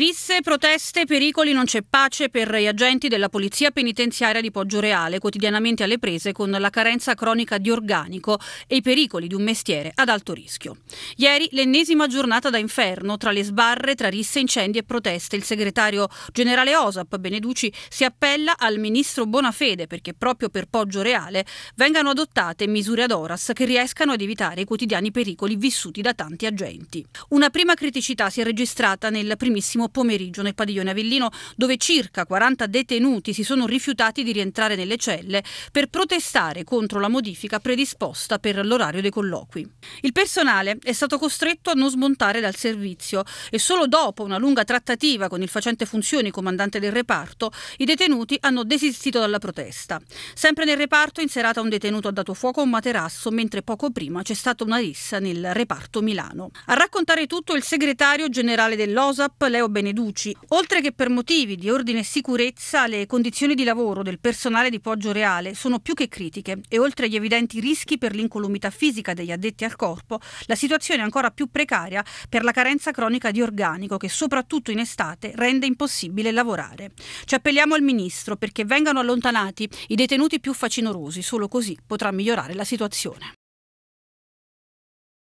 Risse, proteste, pericoli, non c'è pace per gli agenti della Polizia Penitenziaria di Poggio Reale, quotidianamente alle prese con la carenza cronica di organico e i pericoli di un mestiere ad alto rischio. Ieri l'ennesima giornata da inferno, tra le sbarre, tra risse, incendi e proteste. Il segretario generale OSAP Beneduci si appella al ministro Bonafede perché proprio per Poggio Reale vengano adottate misure ad horas che riescano ad evitare i quotidiani pericoli vissuti da tanti agenti. Una prima criticità si è registrata nel primissimo pomeriggio nel padiglione Avellino, dove circa 40 detenuti si sono rifiutati di rientrare nelle celle per protestare contro la modifica predisposta per l'orario dei colloqui. Il personale è stato costretto a non smontare dal servizio e solo dopo una lunga trattativa con il facente funzioni comandante del reparto, i detenuti hanno desistito dalla protesta. Sempre nel reparto in serata un detenuto ha dato fuoco a un materasso, mentre poco prima c'è stata una rissa nel reparto Milano. A raccontare tutto il segretario generale dell'OSAP, Leo Beneduci, oltre che per motivi di ordine e sicurezza, le condizioni di lavoro del personale di Poggio Reale sono più che critiche e oltre agli evidenti rischi per l'incolumità fisica degli addetti al corpo, la situazione è ancora più precaria per la carenza cronica di organico che soprattutto in estate rende impossibile lavorare. Ci appelliamo al Ministro perché vengano allontanati i detenuti più facinorosi, solo così potrà migliorare la situazione.